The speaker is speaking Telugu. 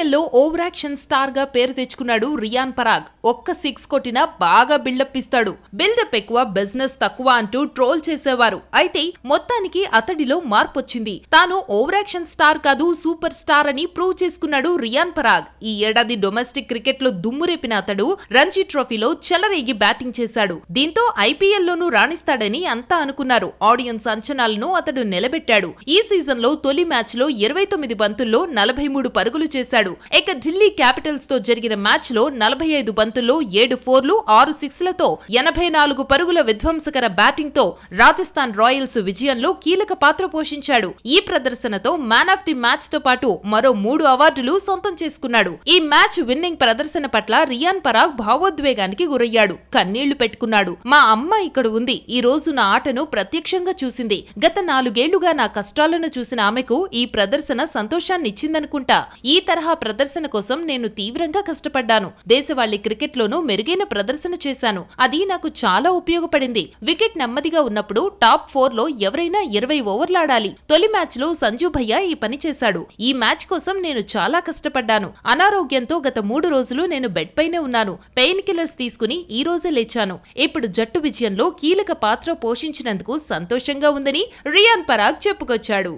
ఐపీఎల్లో ఓవర్ యాక్షన్ స్టార్ గా పేరు తెచ్చుకున్నాడు రియాన్ పరాగ్ ఒక్క సిక్స్ కొట్టినా బాగా బిల్డప్ ఇస్తాడు బిల్డప్ ఎక్కువ బిజినెస్ తక్కువ అంటూ ట్రోల్ చేసేవారు అయితే మొత్తానికి అతడిలో మార్పొచ్చింది తాను ఓవర్ యాక్షన్ స్టార్ కాదు సూపర్ స్టార్ అని ప్రూవ్ చేసుకున్నాడు రియాన్ పరాగ్ ఈ ఏడాది డొమెస్టిక్ క్రికెట్ లో దుమ్మురేపిన అతడు రంజీ ట్రోఫీలో చెలరేగి బ్యాటింగ్ చేశాడు దీంతో ఐపీఎల్లోనూ రాణిస్తాడని అంతా అనుకున్నారు ఆడియన్స్ అంచనాలను అతడు నిలబెట్టాడు ఈ సీజన్లో తొలి మ్యాచ్ లో ఇరవై తొమ్మిది బంతుల్లో నలభై మూడు పరుగులు చేశాడు చేశాడు ఇక ఢిల్లీ క్యాపిటల్స్ తో జరిగిన మ్యాచ్ లో నలభై ఐదు బంతుల్లో ఏడు ఫోర్లు ఆరు సిక్స్లతో ఎనభై నాలుగు పరుగుల విధ్వంసకర బ్యాటింగ్ తో రాజస్థాన్ రాయల్స్ విజయంలో కీలక పాత్ర పోషించాడు ఈ ప్రదర్శనతో మ్యాన్ ఆఫ్ ది మ్యాచ్ తో పాటు మరో మూడు అవార్డులు సొంతం చేసుకున్నాడు ఈ మ్యాచ్ విన్నింగ్ ప్రదర్శన పట్ల రియాన్ పరాగ్ భావోద్వేగానికి గురయ్యాడు కన్నీళ్లు పెట్టుకున్నాడు మా అమ్మ ఇక్కడ ఉంది ఈ రోజు నా ఆటను ప్రత్యక్షంగా చూసింది గత నాలుగేళ్లుగా నా కష్టాలను చూసిన ఆమెకు ఈ ప్రదర్శన సంతోషాన్నిచ్చిందనుకుంటా ఈ తరహా ప్రదర్శన కోసం నేను తీవ్రంగా కష్టపడ్డాను దేశవాళీ క్రికెట్లోనూ మెరుగైన ప్రదర్శన చేశాను అది నాకు చాలా ఉపయోగపడింది వికెట్ నెమ్మదిగా ఉన్నప్పుడు టాప్ ఫోర్ లో ఎవరైనా ఇరవై ఓవర్లాడాలి తొలి మ్యాచ్ లో సంజు భయ్య ఈ పని చేశాడు ఈ మ్యాచ్ కోసం నేను చాలా కష్టపడ్డాను అనారోగ్యంతో గత మూడు రోజులు నేను బెడ్ పైనే ఉన్నాను పెయిన్ కిల్లర్స్ తీసుకుని ఈ రోజే లేచాను ఇప్పుడు జట్టు విజయంలో కీలక పాత్ర పోషించినందుకు సంతోషంగా ఉందని రియాన్ పరాగ్ చెప్పుకొచ్చాడు